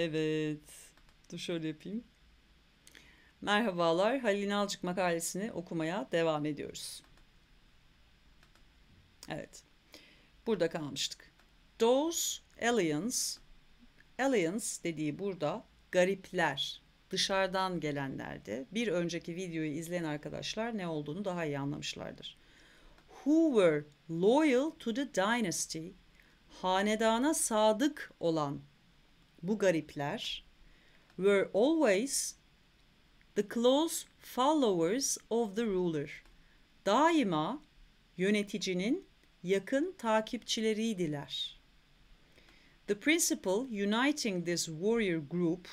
Evet. Dur şöyle yapayım. Merhabalar. Halil İnalcık makalesini okumaya devam ediyoruz. Evet. Burada kalmıştık. Those aliens, aliens dediği burada garipler, dışarıdan gelenlerdi. bir önceki videoyu izleyen arkadaşlar ne olduğunu daha iyi anlamışlardır. Who were loyal to the dynasty, hanedana sadık olan bu garipler were always the close followers of the ruler. Daima yöneticinin yakın takipçileriydiler. The principle uniting this warrior group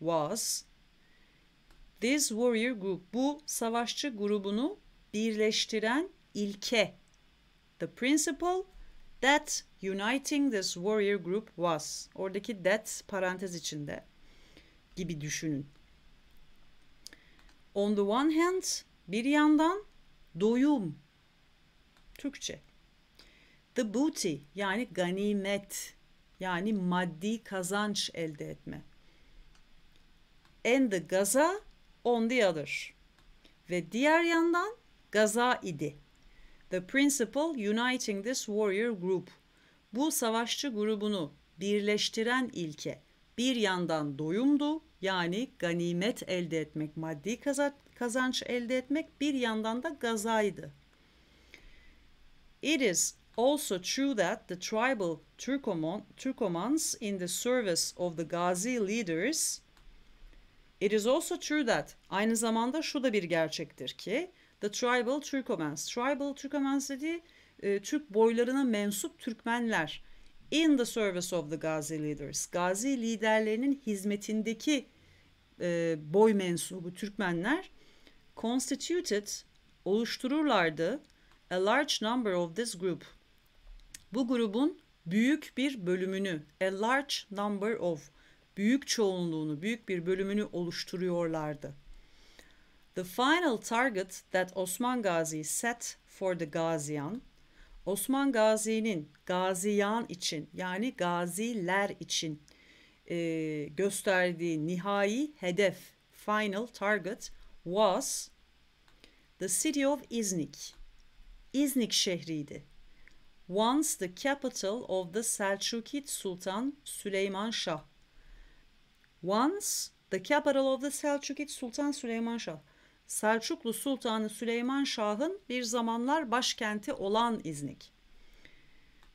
was this warrior group bu savaşçı grubunu birleştiren ilke. The principle That uniting this warrior group was. Oradaki that parantez içinde gibi düşünün. On the one hand bir yandan doyum Türkçe. The booty yani ganimet yani maddi kazanç elde etme. And the gaza on the other. Ve diğer yandan gaza idi. The principle uniting this warrior group. Bu savaşçı grubunu birleştiren ilke bir yandan doyumdu yani ganimet elde etmek, maddi kazanç elde etmek bir yandan da gazaydı. It is also true that the tribal Turkoman, Turkomans in the service of the Gazi leaders It is also true that aynı zamanda şu da bir gerçektir ki The Tribal Turkomans. Tribal Turkomans dediği e, Türk boylarına mensup Türkmenler. In the service of the Gazi leaders. Gazi liderlerinin hizmetindeki e, boy mensubu Türkmenler constituted oluştururlardı a large number of this group. Bu grubun büyük bir bölümünü, a large number of büyük çoğunluğunu, büyük bir bölümünü oluşturuyorlardı. The final target that Osman Gazi set for the Gazian, Osman Gazi'nin Gazian için yani gaziler için e, gösterdiği nihai hedef, final target was the city of İznik. İznik şehriydi. Once the capital of the Selçukid Sultan Süleyman Şah. Once the capital of the Selçukid Sultan Süleyman Şah. Selçuklu Sultanı Süleyman Şah'ın bir zamanlar başkenti olan İznik.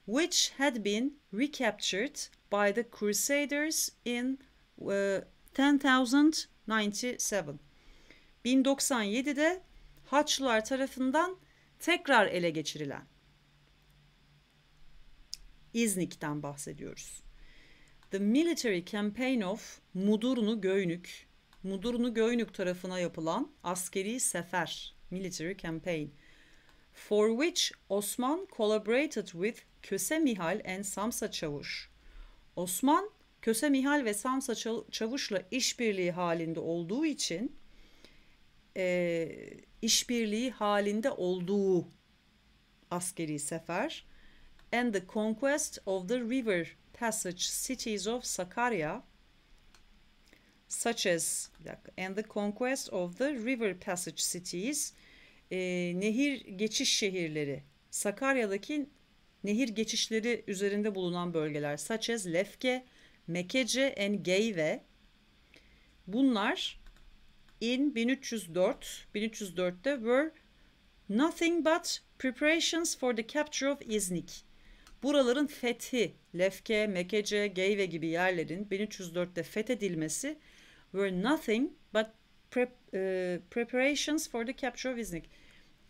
Which had been recaptured by the Crusaders in uh, 10,097. 1097'de Haçlılar tarafından tekrar ele geçirilen İznik'ten bahsediyoruz. The military campaign of Mudurnu Göynük Mudurnu Göynük tarafına yapılan askeri sefer, military campaign, for which Osman collaborated with Köse Mihal and Samsa Çavuş. Osman, Köse Mihal ve Samsa Çavuş'la işbirliği halinde olduğu için e, işbirliği halinde olduğu askeri sefer and the conquest of the river passage cities of Sakarya such as and the conquest of the river passage cities e, nehir geçiş şehirleri Sakarya'daki nehir geçişleri üzerinde bulunan bölgeler such as Lefke, Mekece and Geyve bunlar in 1304 1304'te were nothing but preparations for the capture of Iznik buraların fethi Lefke, Mekece, Geyve gibi yerlerin 1304'te fethedilmesi were nothing but prep, e, preparations for the capture of Iznik.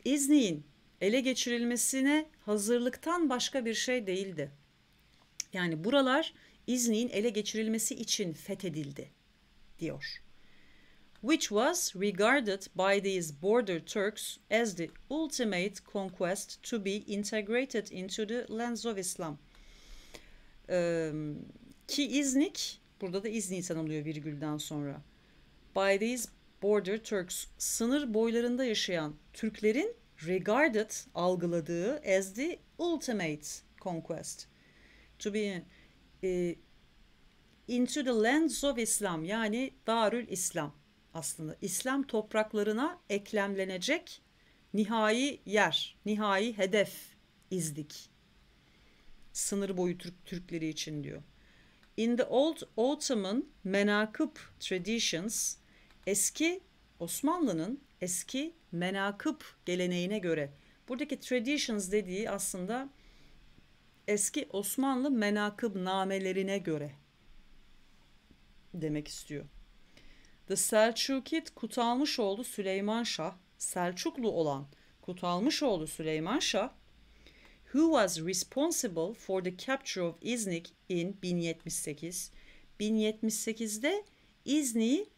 İznik'in ele geçirilmesine hazırlıktan başka bir şey değildi. Yani buralar İznik'in ele geçirilmesi için fethedildi diyor. Which was regarded by these border Turks as the ultimate conquest to be integrated into the lands of Islam. Ee, ki İznik Burada da İzni tanımlıyor virgülden sonra. By these border Turks, sınır boylarında yaşayan Türklerin regarded, algıladığı as the ultimate conquest. To be e, into the lands of Islam yani Darül İslam aslında. İslam topraklarına eklemlenecek nihai yer, nihai hedef izdik. Sınır boyu Türk, Türkleri için diyor. In the old Ottoman menakıb traditions, eski Osmanlı'nın eski menakıb geleneğine göre. Buradaki traditions dediği aslında eski Osmanlı menakıb namelerine göre demek istiyor. The kutalmış oldu Süleyman Şah, Selçuklu olan kutalmış oldu Süleyman Şah who was responsible for the capture of Iznik in 1078. 1078'de İznik'i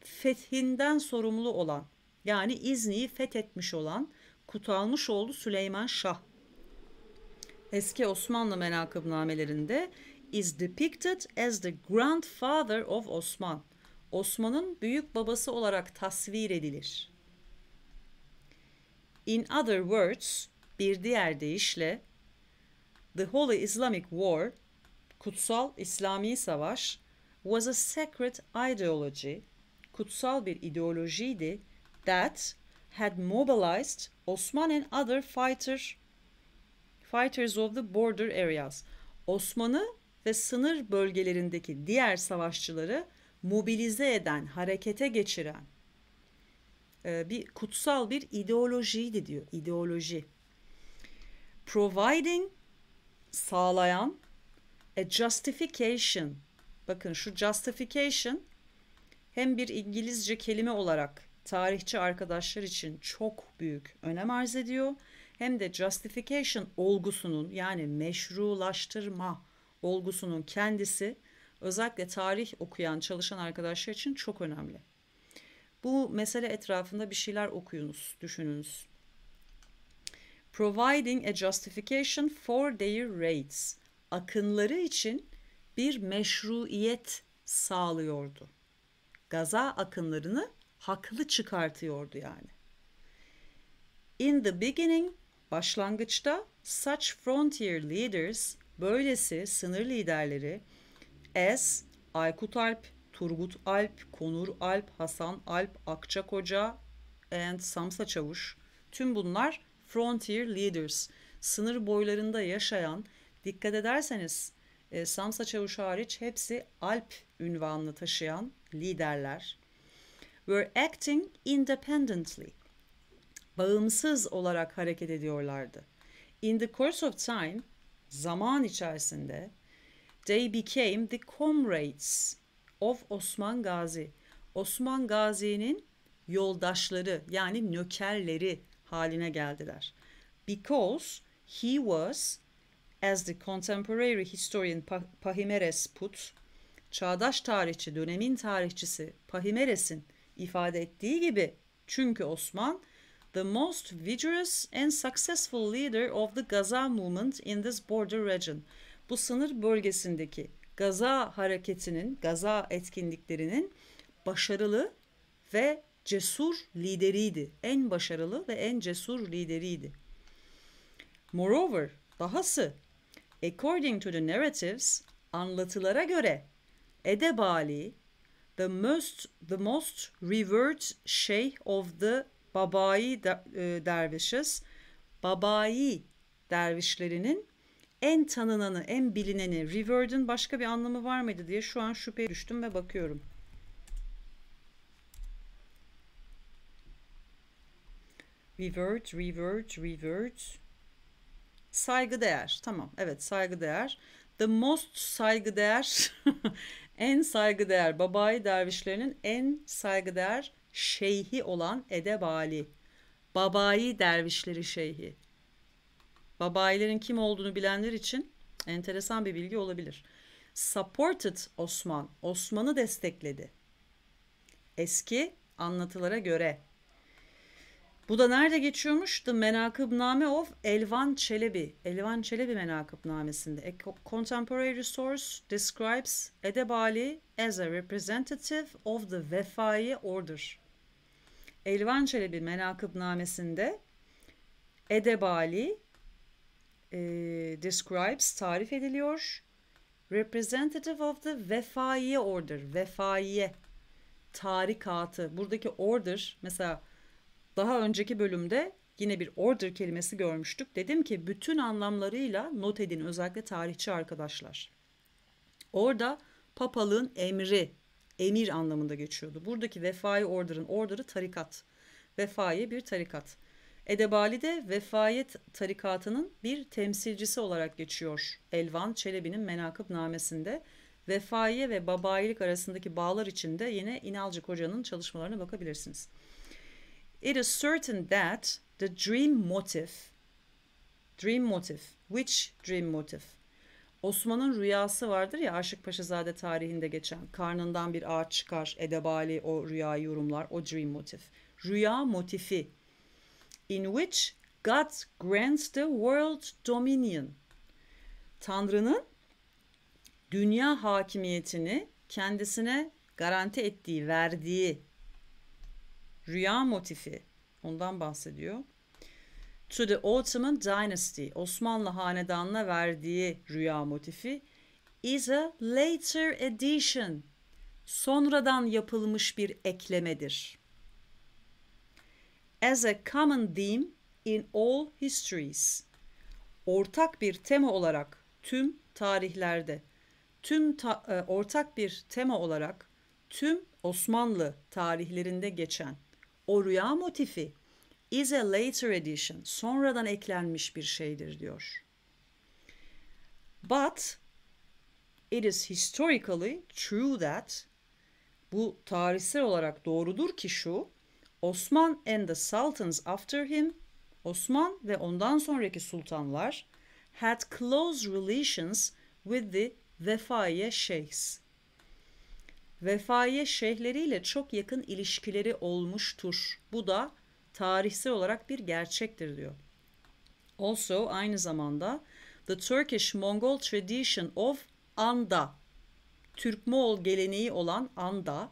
fethinden sorumlu olan yani İznik'i fethetmiş olan Kutalmış oğlu Süleyman Şah. Eski Osmanlı menakıbnamelerinde is depicted as the grandfather of Osman. Osman'ın büyük babası olarak tasvir edilir. In other words, bir diğer deyişle The Holy Islamic War, Kutsal İslami Savaş, was a sacred ideology, kutsal bir ideolojiydi that had mobilized Osman and other fighter fighters of the border areas. Osman'ı ve sınır bölgelerindeki diğer savaşçıları mobilize eden, harekete geçiren e, bir kutsal bir ideolojiydi diyor. İdeoloji. Providing sağlayan a justification. Bakın şu justification hem bir İngilizce kelime olarak tarihçi arkadaşlar için çok büyük önem arz ediyor. Hem de justification olgusunun yani meşrulaştırma olgusunun kendisi özellikle tarih okuyan çalışan arkadaşlar için çok önemli. Bu mesele etrafında bir şeyler okuyunuz, düşününüz providing a justification for their raids, Akınları için bir meşruiyet sağlıyordu. Gaza akınlarını haklı çıkartıyordu yani. In the beginning, başlangıçta such frontier leaders, böylesi sınır liderleri as Aykut Alp, Turgut Alp, Konur Alp, Hasan Alp, Akçakoca and Samsa Çavuş tüm bunlar Frontier Leaders, sınır boylarında yaşayan, dikkat ederseniz e, Samsa Çavuş hariç hepsi Alp ünvanını taşıyan liderler. Were acting independently, bağımsız olarak hareket ediyorlardı. In the course of time, zaman içerisinde, they became the comrades of Osman Gazi. Osman Gazi'nin yoldaşları yani nökerleri haline geldiler. Because he was, as the contemporary historian Pahimeres put, çağdaş tarihçi, dönemin tarihçisi Pahimeres'in ifade ettiği gibi çünkü Osman the most vigorous and successful leader of the Gaza movement in this border region. Bu sınır bölgesindeki Gaza hareketinin, Gaza etkinliklerinin başarılı ve cesur lideriydi. En başarılı ve en cesur lideriydi. Moreover, dahası according to the narratives, anlatılara göre Edebali the most the most revered şeyh of the Babai e, dervishes, Babai dervişlerinin en tanınanı, en bilineni, revered'in başka bir anlamı var mıydı diye şu an şüpheye düştüm ve bakıyorum. Revert, revert, revert. Saygı değer. Tamam. Evet saygı değer. The most saygı değer. en saygı değer. Babai dervişlerinin en saygı değer şeyhi olan Edebali. Babai dervişleri şeyhi. Babayilerin kim olduğunu bilenler için enteresan bir bilgi olabilir. Supported Osman, Osman'ı destekledi. Eski anlatılara göre bu da nerede geçiyormuş? The Menakıbname of Elvan Çelebi. Elvan Çelebi Menakıbnamesinde. A contemporary source describes Edebali as a representative of the Vefai order. Elvan Çelebi Menakıbnamesinde Edebali e, describes tarif ediliyor. Representative of the Vefaiye order. Vefaiye tarikatı. Buradaki order mesela daha önceki bölümde yine bir order kelimesi görmüştük. Dedim ki bütün anlamlarıyla not edin özellikle tarihçi arkadaşlar. Orada papalığın emri, emir anlamında geçiyordu. Buradaki vefai order'ın order'ı tarikat. Vefai bir tarikat. Edebali de vefayet tarikatının bir temsilcisi olarak geçiyor. Elvan Çelebi'nin menakıb namesinde. Vefaiye ve babayilik arasındaki bağlar içinde yine İnalcık Hoca'nın çalışmalarına bakabilirsiniz. It is certain that the dream motif, dream motif, which dream motif? Osman'ın rüyası vardır ya Aşık Paşazade tarihinde geçen. Karnından bir ağaç çıkar, Edebali o rüyayı yorumlar, o dream motif. Rüya motifi. In which God grants the world dominion. Tanrı'nın dünya hakimiyetini kendisine garanti ettiği, verdiği rüya motifi ondan bahsediyor. To the Ottoman Dynasty Osmanlı hanedanına verdiği rüya motifi is a later addition sonradan yapılmış bir eklemedir. As a common theme in all histories ortak bir tema olarak tüm tarihlerde tüm ta, e, ortak bir tema olarak tüm Osmanlı tarihlerinde geçen o rüya motifi is a later addition, sonradan eklenmiş bir şeydir diyor. But it is historically true that bu tarihsel olarak doğrudur ki şu Osman and the sultans after him Osman ve ondan sonraki sultanlar had close relations with the Vefaiye sheikhs. Vefaiye şeyhleriyle çok yakın ilişkileri olmuştur. Bu da tarihsel olarak bir gerçektir diyor. Also aynı zamanda the Turkish Mongol tradition of anda Türk-Moğol geleneği olan anda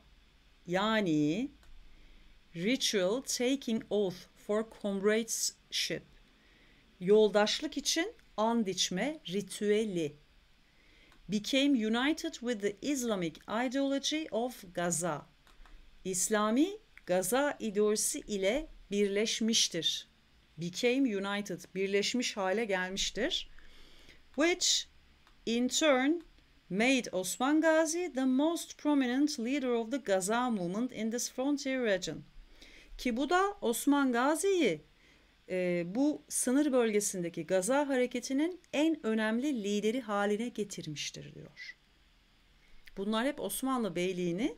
yani ritual taking oath for comradeship yoldaşlık için and içme ritüeli became united with the Islamic ideology of Gaza. İslami Gaza ideolojisi ile birleşmiştir. Became united, birleşmiş hale gelmiştir. Which in turn made Osman Gazi the most prominent leader of the Gaza movement in this frontier region. Ki bu da Osman Gazi'yi e, bu sınır bölgesindeki Gaza hareketinin en önemli lideri haline getirmiştir diyor. Bunlar hep Osmanlı Beyliği'ni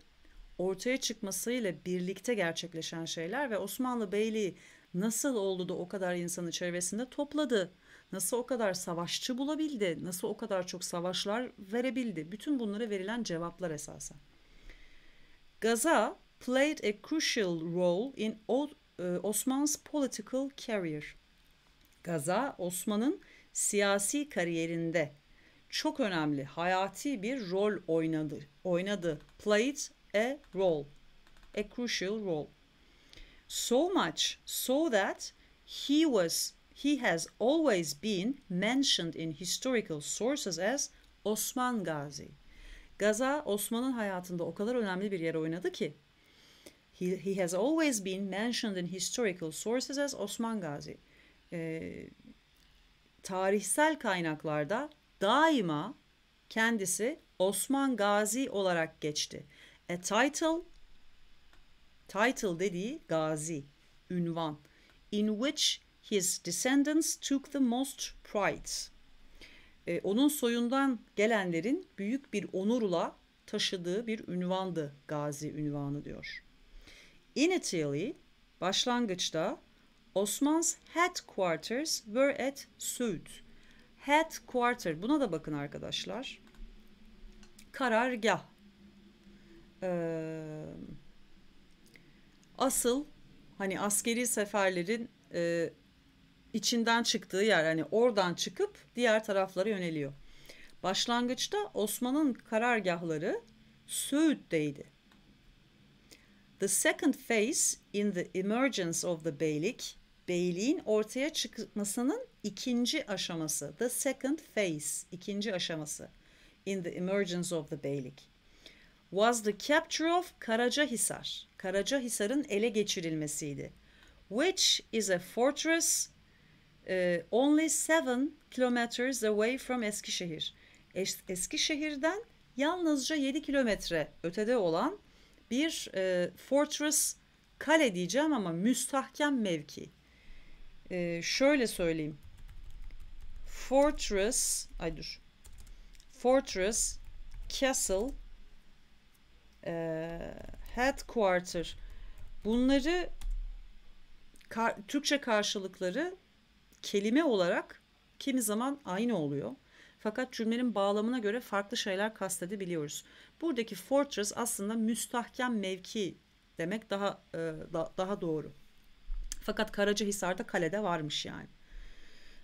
ortaya çıkmasıyla birlikte gerçekleşen şeyler ve Osmanlı Beyliği nasıl oldu da o kadar insanı çevresinde topladı? Nasıl o kadar savaşçı bulabildi? Nasıl o kadar çok savaşlar verebildi? Bütün bunlara verilen cevaplar esasen. Gaza played a crucial role in e, Osman's political career. Gaza Osman'ın siyasi kariyerinde çok önemli, hayati bir rol oynadı. Oynadı. Played a role. A crucial role. So much so that he was he has always been mentioned in historical sources as Osman Gazi. Gaza Osman'ın hayatında o kadar önemli bir yer oynadı ki He, he has always been mentioned in historical sources as Osman Gazi. E, tarihsel kaynaklarda daima kendisi Osman Gazi olarak geçti. A title, title dediği Gazi, ünvan, in which his descendants took the most pride. E, ee, onun soyundan gelenlerin büyük bir onurla taşıdığı bir ünvandı Gazi ünvanı diyor. Initially, başlangıçta Osman's headquarters were at Suud. Headquarter, buna da bakın arkadaşlar. Karargah. Ee, asıl hani askeri seferlerin e, içinden çıktığı yer hani oradan çıkıp diğer taraflara yöneliyor. Başlangıçta Osman'ın karargahları Söğüt'teydi. The second phase in the emergence of the beylik, beyliğin ortaya çıkmasının ikinci aşaması. The second phase, ikinci aşaması in the emergence of the beylik was the capture of Karacahisar. Karacahisar'ın ele geçirilmesiydi. Which is a fortress uh, only seven kilometers away from Eskişehir. Es Eskişehir'den yalnızca 7 kilometre ötede olan bir e, fortress kale diyeceğim ama müstahkem mevki. E, şöyle söyleyeyim. Fortress, ay dur. Fortress, castle, e, headquarter. Bunları kar, Türkçe karşılıkları kelime olarak kimi zaman aynı oluyor. Fakat cümlenin bağlamına göre farklı şeyler kastedebiliyoruz. Buradaki fortress aslında müstahkem mevki demek daha e, da, daha doğru. Fakat Karacahisar'da kalede varmış yani.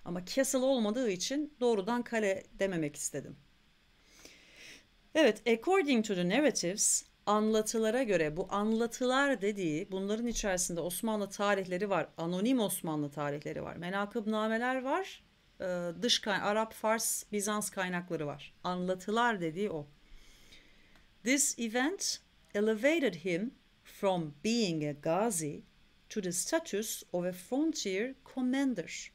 Ama castle olmadığı için doğrudan kale dememek istedim. Evet, according to the narratives, anlatılara göre bu anlatılar dediği bunların içerisinde Osmanlı tarihleri var. Anonim Osmanlı tarihleri var. Menakıbnameler var e, dış kaynak, Arap, Fars, Bizans kaynakları var. Anlatılar dediği o. This event elevated him from being a gazi to the status of a frontier commander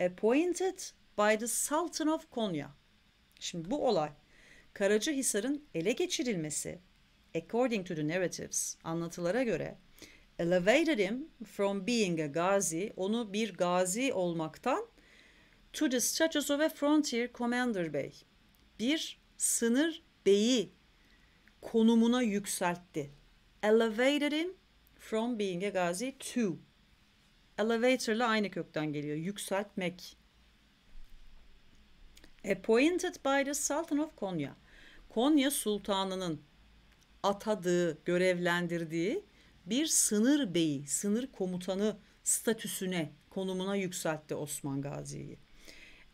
appointed by the Sultan of Konya. Şimdi bu olay Karacahisar'ın ele geçirilmesi according to the narratives anlatılara göre elevated him from being a gazi onu bir gazi olmaktan to the status of a frontier commander bey. Bir sınır beyi konumuna yükseltti. Elevated him from being a gazi to. Elevator ile aynı kökten geliyor. Yükseltmek. Appointed by the Sultan of Konya. Konya Sultanı'nın atadığı, görevlendirdiği bir sınır beyi, sınır komutanı statüsüne, konumuna yükseltti Osman Gazi'yi.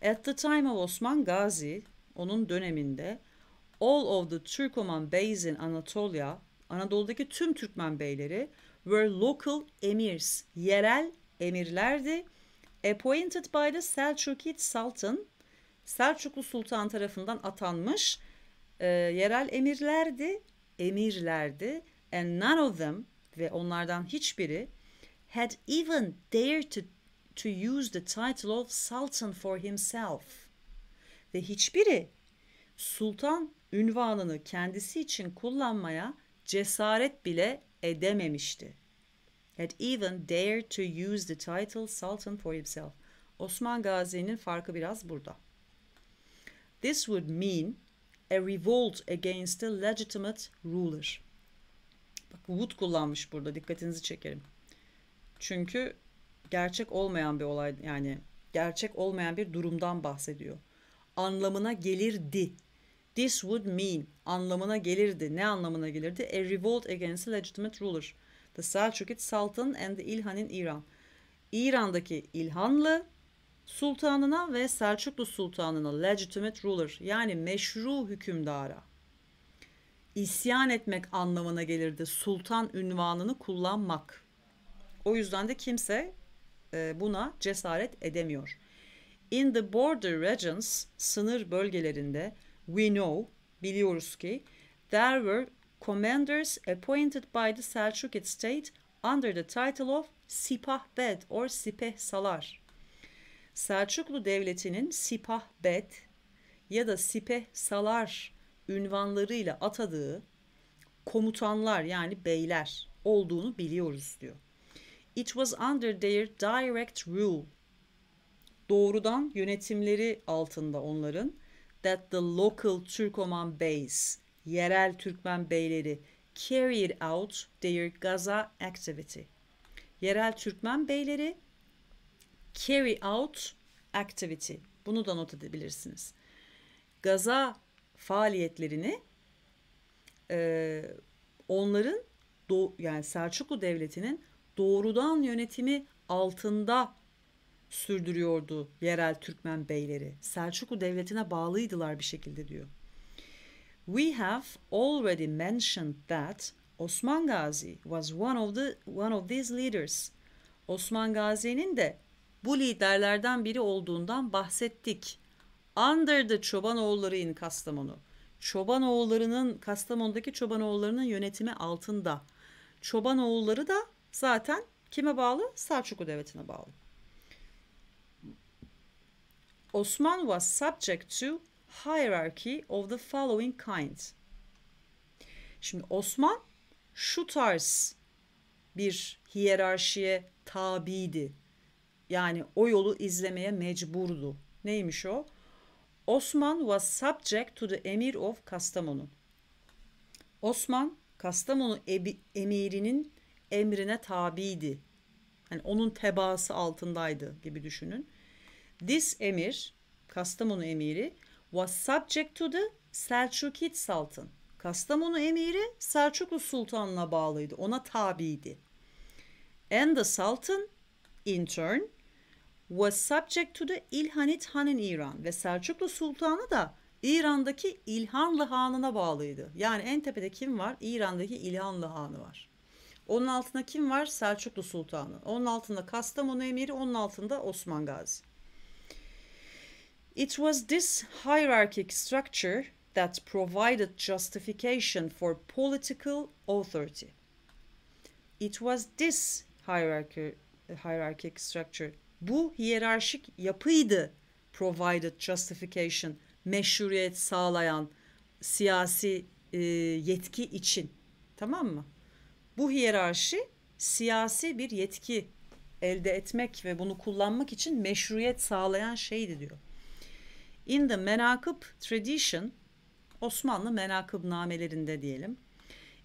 At the time of Osman Gazi, onun döneminde all of the Turkoman bays in Anatolia, Anadolu'daki tüm Türkmen beyleri were local emirs, yerel emirlerdi. Appointed by the Selçukid Sultan, Selçuklu Sultan tarafından atanmış e, yerel emirlerdi, emirlerdi. And none of them ve onlardan hiçbiri had even dared to to use the title of sultan for himself. Ve hiçbiri sultan ünvanını kendisi için kullanmaya cesaret bile edememişti. Had even dared to use the title sultan for himself. Osman Gazi'nin farkı biraz burada. This would mean a revolt against a legitimate ruler. Bak would kullanmış burada dikkatinizi çekerim. Çünkü gerçek olmayan bir olay yani gerçek olmayan bir durumdan bahsediyor. Anlamına gelirdi. This would mean anlamına gelirdi. Ne anlamına gelirdi? A revolt against a legitimate ruler. The Selçukid Sultan and the İlhan in İran. İran'daki İlhanlı sultanına ve Selçuklu sultanına legitimate ruler yani meşru hükümdara isyan etmek anlamına gelirdi sultan ünvanını kullanmak. O yüzden de kimse e, buna cesaret edemiyor. In the border regions, sınır bölgelerinde we know, biliyoruz ki there were commanders appointed by the Seljukid state under the title of Sipahbed or salar. Selçuklu Devleti'nin Sipahbed ya da Sipehsalar ünvanlarıyla atadığı komutanlar yani beyler olduğunu biliyoruz diyor. It was under their direct rule. Doğrudan yönetimleri altında onların that the local Turkoman beys, yerel Türkmen beyleri carried out their Gaza activity. Yerel Türkmen beyleri carry out activity. Bunu da not edebilirsiniz. Gaza faaliyetlerini e, onların Do yani Selçuklu Devleti'nin doğrudan yönetimi altında sürdürüyordu yerel Türkmen beyleri. Selçuklu devletine bağlıydılar bir şekilde diyor. We have already mentioned that Osman Gazi was one of the one of these leaders. Osman Gazi'nin de bu liderlerden biri olduğundan bahsettik. Under the Çobanoğulları in Kastamonu. Çobanoğullarının Kastamonu'daki Çobanoğullarının yönetimi altında. Çobanoğulları da zaten kime bağlı? Selçuklu Devleti'ne bağlı. Osman was subject to hierarchy of the following kind. Şimdi Osman şu tarz bir hiyerarşiye tabiydi. Yani o yolu izlemeye mecburdu. Neymiş o? Osman was subject to the emir of Kastamonu. Osman Kastamonu emirinin emrine tabiydi. Yani onun tebaası altındaydı gibi düşünün. This emir, Kastamonu emiri was subject to the Selçukid Sultan. Kastamonu emiri Selçuklu Sultan'la bağlıydı. Ona tabiydi. And the Sultan in turn was subject to the İlhanit Han in İran ve Selçuklu Sultanı da İran'daki İlhanlı Hanı'na bağlıydı. Yani en tepede kim var? İran'daki İlhanlı Hanı var. Onun altında kim var? Selçuklu Sultanı. Onun altında Kastamonu Emiri, onun altında Osman Gazi. It was this hierarchic structure that provided justification for political authority. It was this hierarchy, hierarchic structure. Bu hiyerarşik yapıydı provided justification, meşruiyet sağlayan siyasi e, yetki için. Tamam mı? Bu hiyerarşi siyasi bir yetki elde etmek ve bunu kullanmak için meşruiyet sağlayan şeydi diyor. In the menakıb tradition, Osmanlı menakıb namelerinde diyelim.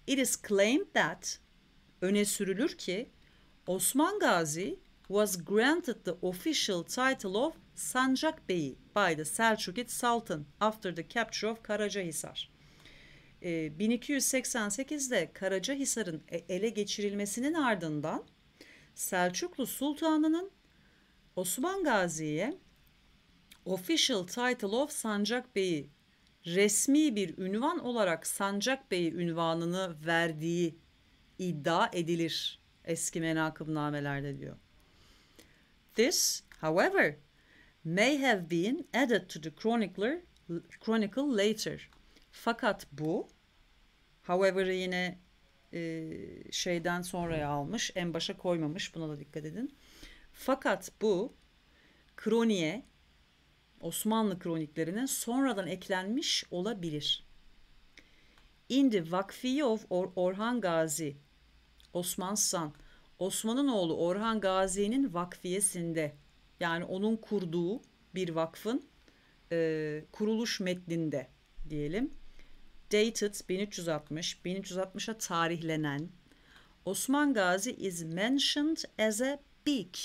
It is claimed that, öne sürülür ki, Osman Gazi was granted the official title of Sancak Beyi by the Selçukid Sultan after the capture of Karacahisar. 1288'de ee, Karacahisar'ın e, ele geçirilmesinin ardından Selçuklu Sultanı'nın Osman Gazi'ye Official Title of Sancak Bey'i resmi bir ünvan olarak Sancak Bey'i ünvanını verdiği iddia edilir eski menakıbnamelerde diyor. This, however, may have been added to the chronicler, chronicle later. Fakat bu However'ı yine e, şeyden sonraya almış. En başa koymamış. Buna da dikkat edin. Fakat bu kroniye Osmanlı kroniklerine sonradan eklenmiş olabilir. İndi Vakfiye of Or Orhan Gazi, Osman Osman'ın oğlu Orhan Gazi'nin vakfiyesinde yani onun kurduğu bir vakfın e, kuruluş metninde diyelim dated 1360, 1360'a tarihlenen Osman Gazi is mentioned as a big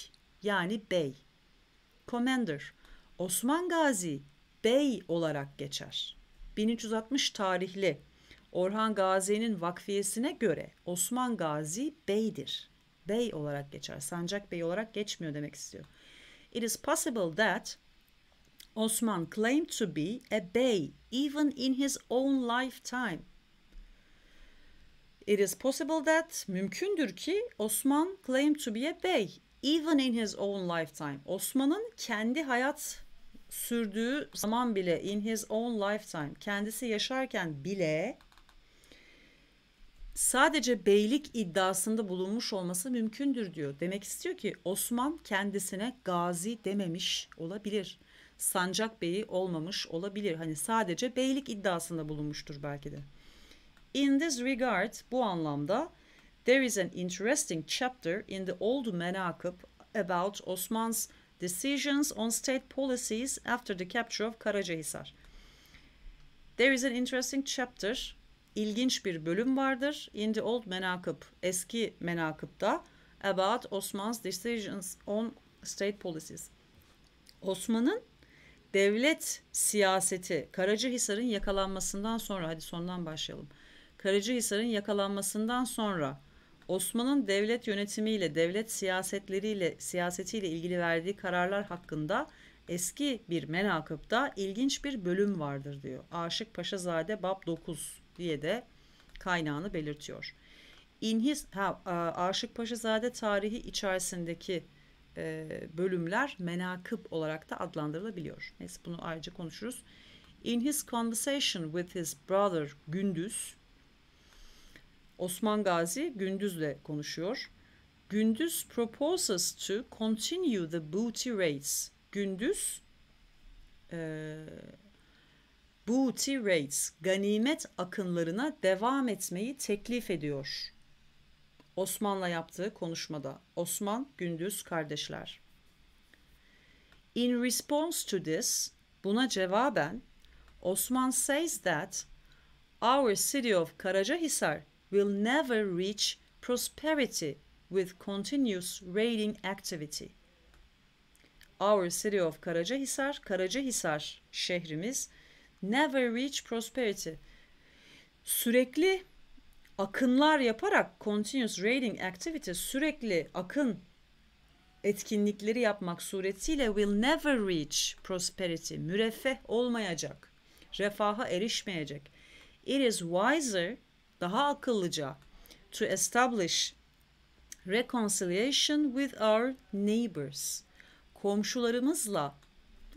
yani bey. Commander Osman Gazi bey olarak geçer. 1360 tarihli Orhan Gazi'nin vakfiyesine göre Osman Gazi beydir. Bey olarak geçer. Sancak Bey olarak geçmiyor demek istiyor. It is possible that Osman claimed to be a bey even in his own lifetime. It is possible that mümkündür ki Osman claimed to be a bey even in his own lifetime. Osman'ın kendi hayat sürdüğü zaman bile in his own lifetime kendisi yaşarken bile sadece beylik iddiasında bulunmuş olması mümkündür diyor. Demek istiyor ki Osman kendisine gazi dememiş olabilir sancak beyi olmamış olabilir. Hani sadece beylik iddiasında bulunmuştur belki de. In this regard bu anlamda there is an interesting chapter in the old menakıb about Osman's decisions on state policies after the capture of Karacahisar. There is an interesting chapter ilginç bir bölüm vardır. In the old menakıb eski menakıpta about Osman's decisions on state policies. Osman'ın devlet siyaseti Karacahisar'ın yakalanmasından sonra hadi sondan başlayalım. Karacahisar'ın yakalanmasından sonra Osman'ın devlet yönetimiyle, devlet siyasetleriyle, siyasetiyle ilgili verdiği kararlar hakkında eski bir menakıpta ilginç bir bölüm vardır diyor. Aşık Paşazade Bab 9 diye de kaynağını belirtiyor. İnhis, ha, Aşık Paşazade tarihi içerisindeki e, bölümler menakıp olarak da adlandırılabiliyor. Neyse bunu ayrıca konuşuruz. In his conversation with his brother Gündüz, Osman Gazi Gündüz'le konuşuyor. Gündüz proposes to continue the booty raids. Gündüz e, booty raids, ganimet akınlarına devam etmeyi teklif ediyor. Osman'la yaptığı konuşmada. Osman Gündüz kardeşler. In response to this, buna cevaben Osman says that our city of Karacahisar will never reach prosperity with continuous raiding activity. Our city of Karacahisar, Karacahisar şehrimiz never reach prosperity. Sürekli akınlar yaparak continuous raiding activity sürekli akın etkinlikleri yapmak suretiyle will never reach prosperity, müreffeh olmayacak, refaha erişmeyecek. It is wiser, daha akıllıca to establish reconciliation with our neighbors. Komşularımızla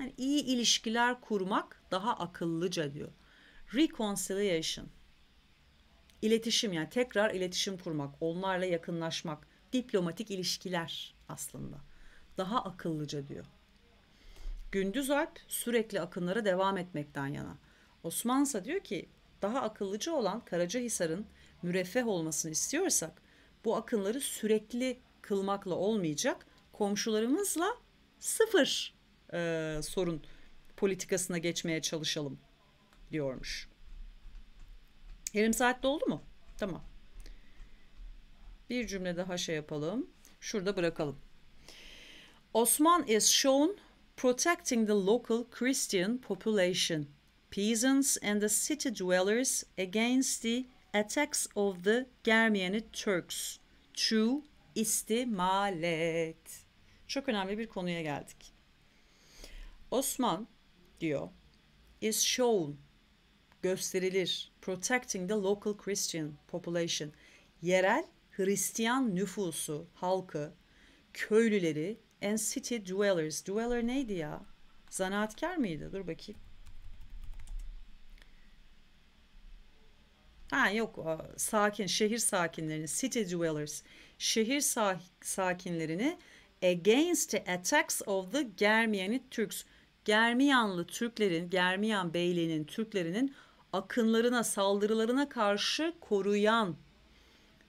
yani iyi ilişkiler kurmak daha akıllıca diyor. Reconciliation İletişim yani tekrar iletişim kurmak, onlarla yakınlaşmak, diplomatik ilişkiler aslında. Daha akıllıca diyor. Gündüz Alp sürekli akınlara devam etmekten yana. Osmansa diyor ki daha akıllıca olan Karacahisar'ın müreffeh olmasını istiyorsak bu akınları sürekli kılmakla olmayacak komşularımızla sıfır e, sorun politikasına geçmeye çalışalım diyormuş. Yarım saat doldu mu? Tamam. Bir cümle daha şey yapalım. Şurada bırakalım. Osman is shown protecting the local Christian population, peasants and the city dwellers against the attacks of the Germany Turks. True istimalet. Çok önemli bir konuya geldik. Osman diyor is shown gösterilir. Protecting the local Christian population. Yerel Hristiyan nüfusu, halkı, köylüleri and city dwellers. Dweller neydi ya? Zanaatkar mıydı? Dur bakayım. Ha yok sakin şehir sakinlerini city dwellers şehir sah- sakinlerini against the attacks of the Germanic Turks Germiyanlı Türklerin Germiyan beyliğinin Türklerinin akınlarına, saldırılarına karşı koruyan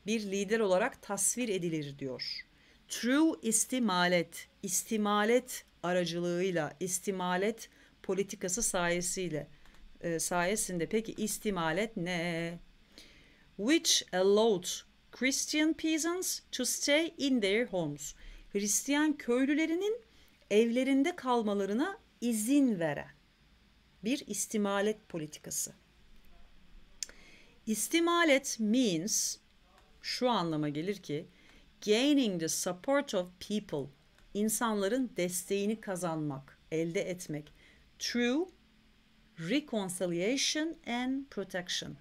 bir lider olarak tasvir edilir diyor. True istimalet, istimalet aracılığıyla, istimalet politikası sayesiyle e, sayesinde. Peki istimalet ne? Which allowed Christian peasants to stay in their homes. Hristiyan köylülerinin evlerinde kalmalarına izin veren bir istimalet politikası. İstimalet means şu anlama gelir ki gaining the support of people insanların desteğini kazanmak, elde etmek. True reconciliation and protection.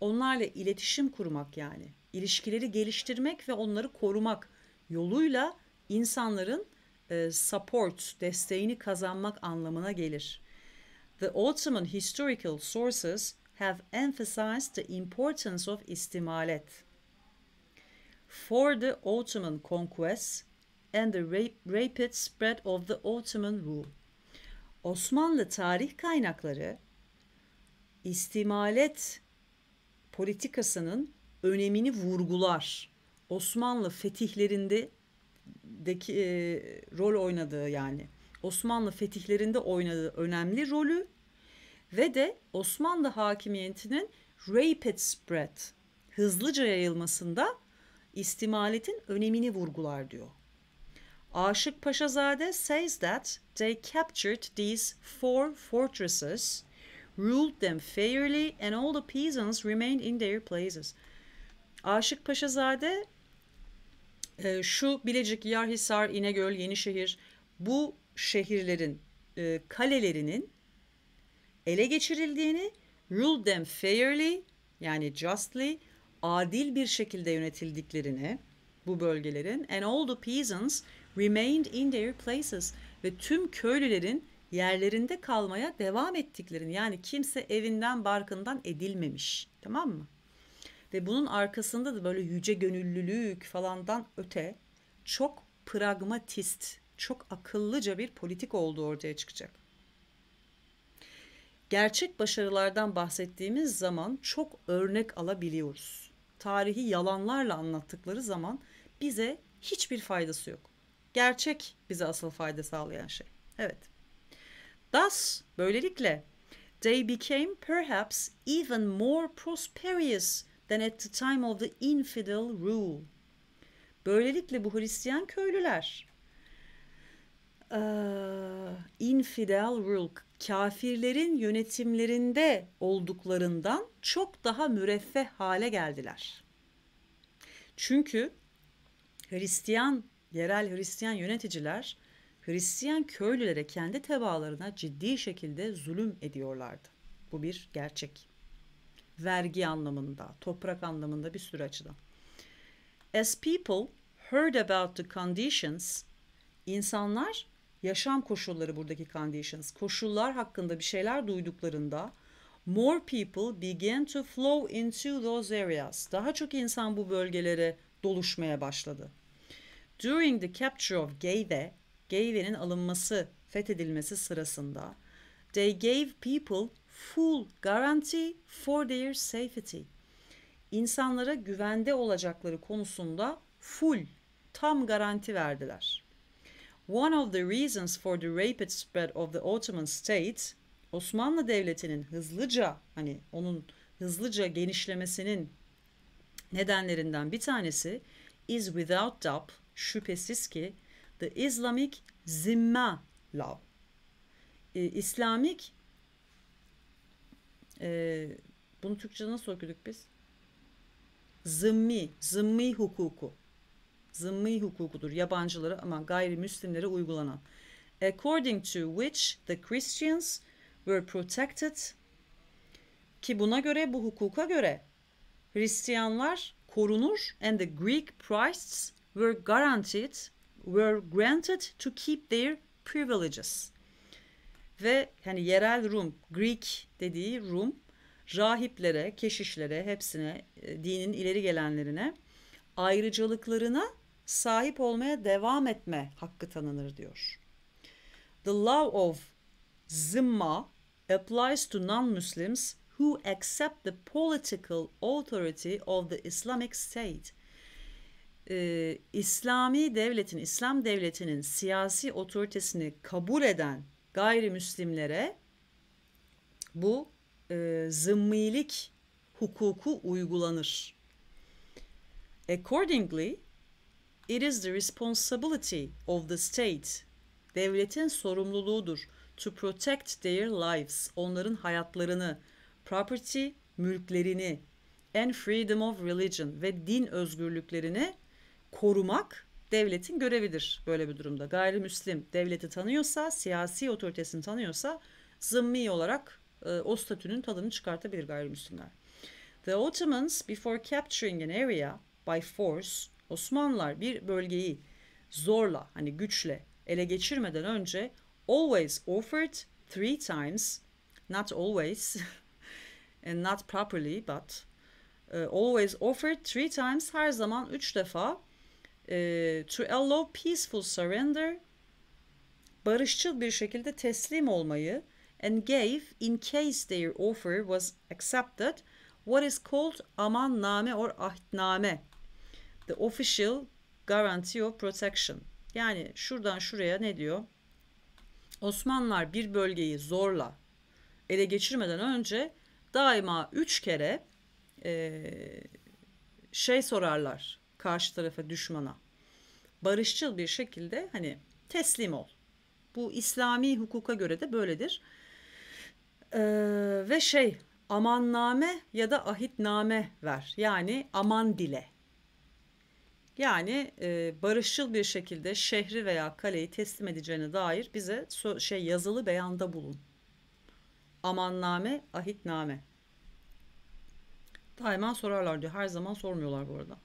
Onlarla iletişim kurmak yani. ilişkileri geliştirmek ve onları korumak yoluyla insanların e, support, desteğini kazanmak anlamına gelir. The Ottoman historical sources have emphasized the importance of istimalet. For the Ottoman conquests and the rapid spread of the Ottoman rule. Osmanlı tarih kaynakları istimalet politikasının önemini vurgular. Osmanlı fetihlerinde deki e, rol oynadığı yani Osmanlı fetihlerinde oynadığı önemli rolü ve de Osmanlı hakimiyetinin rapid spread, hızlıca yayılmasında istimaletin önemini vurgular diyor. Aşık Paşazade says that they captured these four fortresses, ruled them fairly and all the peasants remained in their places. Aşık Paşazade e, şu Bilecik, Yarhisar, İnegöl, Yenişehir bu şehirlerin e, kalelerinin ele geçirildiğini, rule them fairly yani justly adil bir şekilde yönetildiklerini bu bölgelerin and all the peasants remained in their places ve tüm köylülerin yerlerinde kalmaya devam ettiklerini yani kimse evinden barkından edilmemiş tamam mı? Ve bunun arkasında da böyle yüce gönüllülük falandan öte çok pragmatist, çok akıllıca bir politik olduğu ortaya çıkacak gerçek başarılardan bahsettiğimiz zaman çok örnek alabiliyoruz. Tarihi yalanlarla anlattıkları zaman bize hiçbir faydası yok. Gerçek bize asıl fayda sağlayan şey. Evet. Thus, böylelikle they became perhaps even more prosperous than at the time of the infidel rule. Böylelikle bu Hristiyan köylüler e, infidel rule kafirlerin yönetimlerinde olduklarından çok daha müreffeh hale geldiler. Çünkü Hristiyan, yerel Hristiyan yöneticiler Hristiyan köylülere kendi tebaalarına ciddi şekilde zulüm ediyorlardı. Bu bir gerçek. Vergi anlamında, toprak anlamında bir sürü açıdan. As people heard about the conditions, insanlar yaşam koşulları buradaki conditions, koşullar hakkında bir şeyler duyduklarında more people began to flow into those areas. Daha çok insan bu bölgelere doluşmaya başladı. During the capture of Gayve, Gayve'nin alınması, fethedilmesi sırasında they gave people full guarantee for their safety. İnsanlara güvende olacakları konusunda full, tam garanti verdiler. One of the reasons for the rapid spread of the Ottoman state, Osmanlı Devleti'nin hızlıca hani onun hızlıca genişlemesinin nedenlerinden bir tanesi is without doubt şüphesiz ki the Islamic zimma law. E, İslamik e, bunu Türkçe nasıl okuduk biz? Zımmi, zımmi hukuku zımmi hukukudur. Yabancılara ama gayrimüslimlere uygulanan. According to which the Christians were protected ki buna göre bu hukuka göre Hristiyanlar korunur and the Greek priests were guaranteed were granted to keep their privileges. Ve hani yerel Rum, Greek dediği Rum rahiplere, keşişlere, hepsine, e, dinin ileri gelenlerine ayrıcalıklarına sahip olmaya devam etme hakkı tanınır diyor. The law of zimma applies to non-Muslims who accept the political authority of the Islamic state. Ee, İslami devletin, İslam devletinin siyasi otoritesini kabul eden gayrimüslimlere bu e, zımmilik hukuku uygulanır. Accordingly, It is the responsibility of the state. Devletin sorumluluğudur to protect their lives, onların hayatlarını, property, mülklerini and freedom of religion ve din özgürlüklerini korumak devletin görevidir böyle bir durumda. Gayrimüslim devleti tanıyorsa, siyasi otoritesini tanıyorsa zımmi olarak e, o statünün tadını çıkartabilir gayrimüslimler. The Ottomans before capturing an area by force Osmanlılar bir bölgeyi zorla hani güçle ele geçirmeden önce always offered three times not always and not properly but uh, always offered three times her zaman üç defa e, to allow peaceful surrender barışçıl bir şekilde teslim olmayı and gave in case their offer was accepted what is called amanname or ahdname The official guarantee of protection. Yani şuradan şuraya ne diyor? Osmanlılar bir bölgeyi zorla ele geçirmeden önce daima üç kere e, şey sorarlar karşı tarafa düşmana. Barışçıl bir şekilde hani teslim ol. Bu İslami hukuka göre de böyledir. Ee, ve şey amanname ya da ahitname ver. Yani aman dile. Yani e, barışçıl bir şekilde şehri veya kaleyi teslim edeceğine dair bize so şey yazılı beyanda bulun. Amanname, ahitname. Daima sorarlar diyor. Her zaman sormuyorlar bu arada.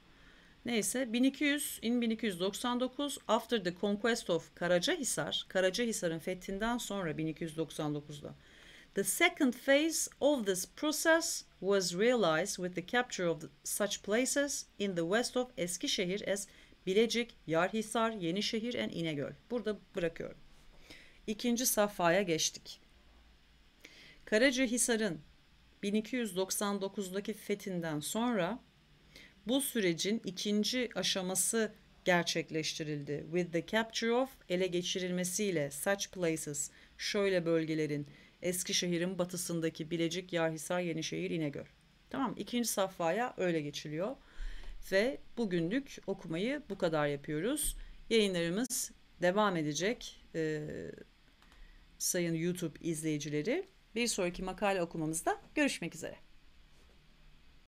Neyse 1200 in 1299 after the conquest of Karacahisar, Karacahisar'ın fethinden sonra 1299'da The second phase of this process was realized with the capture of the, such places in the west of Eskişehir as Bilecik, Yarhisar, Yenişehir and İnegöl. Burada bırakıyorum. İkinci safhaya geçtik. Karacahisar'ın 1299'daki fethinden sonra bu sürecin ikinci aşaması gerçekleştirildi. With the capture of ele geçirilmesiyle such places şöyle bölgelerin Eskişehir'in batısındaki Bilecik, Yarhisar, Yenişehir, İnegöl. Tamam ikinci safhaya öyle geçiliyor. Ve bugünlük okumayı bu kadar yapıyoruz. Yayınlarımız devam edecek e, sayın YouTube izleyicileri. Bir sonraki makale okumamızda görüşmek üzere.